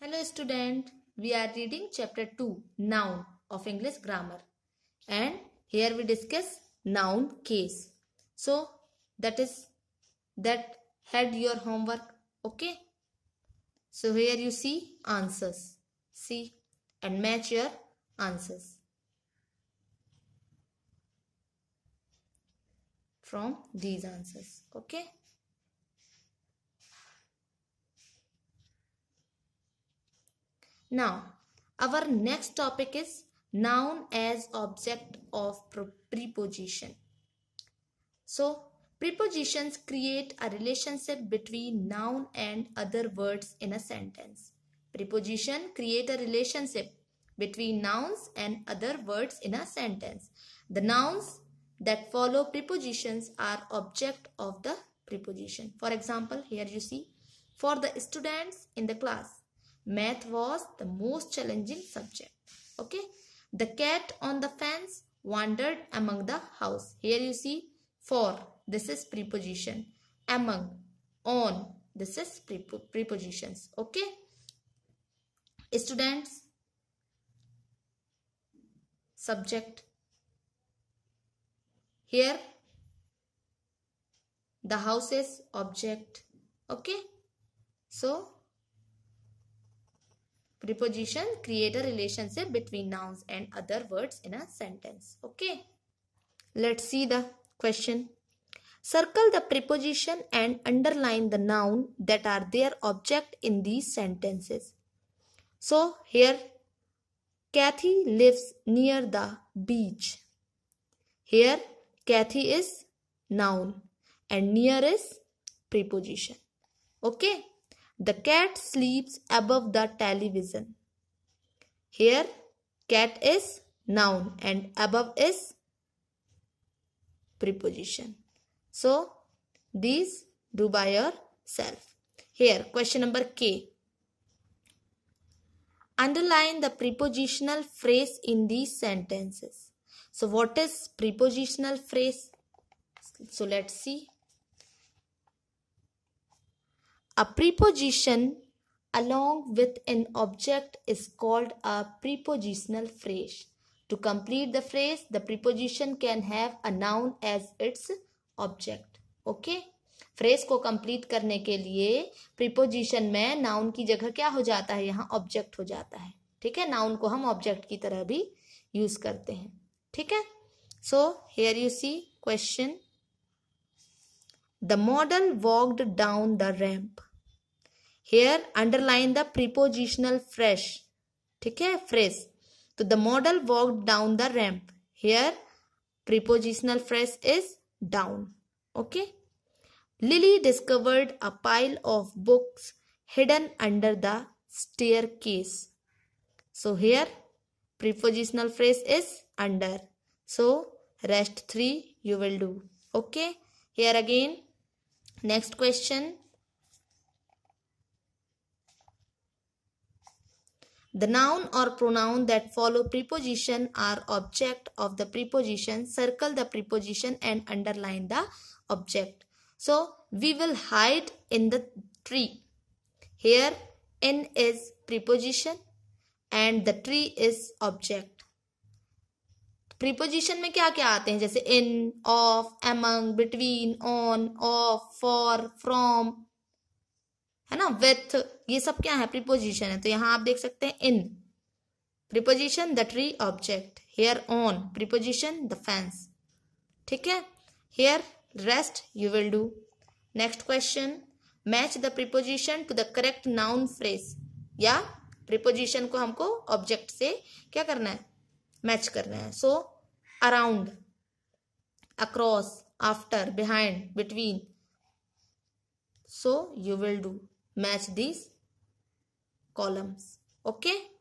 Hello student, we are reading chapter 2 noun of English grammar and here we discuss noun case. So that is that had your homework okay. So here you see answers see and match your answers from these answers okay. Now, our next topic is noun as object of preposition. So, prepositions create a relationship between noun and other words in a sentence. Preposition create a relationship between nouns and other words in a sentence. The nouns that follow prepositions are object of the preposition. For example, here you see, for the students in the class, Math was the most challenging subject. Okay. The cat on the fence wandered among the house. Here you see for. This is preposition. Among. On. This is prepositions. Okay. Students. Subject. Here. The house is object. Okay. So, Preposition create a relationship between nouns and other words in a sentence. Okay. Let's see the question. Circle the preposition and underline the noun that are their object in these sentences. So here Kathy lives near the beach. Here Kathy is noun and near is preposition. Okay. The cat sleeps above the television. Here, cat is noun and above is preposition. So, these do by yourself. Here, question number K. Underline the prepositional phrase in these sentences. So, what is prepositional phrase? So, let's see. A preposition along with an object is called a prepositional phrase. To complete the phrase, the preposition can have a noun as its object. Okay? Phrase को complete करने के लिए preposition में noun की जगह क्या हो जाता है यहाँ ऑब्जेक्ट हो जाता है ठीक है नाउन को हम ऑब्जेक्ट की तरह भी यूज करते हैं ठीक है so here you see question the model walked down the ramp here underline the prepositional fresh ठीक है फ्रेश तो the model walk down the ramp here prepositional phrase is down okay Lily discovered a pile of books hidden under the staircase so here prepositional phrase is under so rest 3 you will do okay here again next question The noun or pronoun that follow preposition are object of the preposition. Circle the preposition and underline the object. So, we will hide in the tree. Here, in is preposition and the tree is object. Preposition में क्या क्या आते हैं जैसे in of among between on of for from है ना with ये सब क्या है प्रिपोजिशन है तो यहाँ आप देख सकते हैं in preposition the tree object here on preposition the fence ठीक है here rest you will do next question match the preposition to the correct noun phrase या प्रिपोजिशन को हमको ऑब्जेक्ट से क्या करना है मैच करना है so around across after behind between so you will do match these columns okay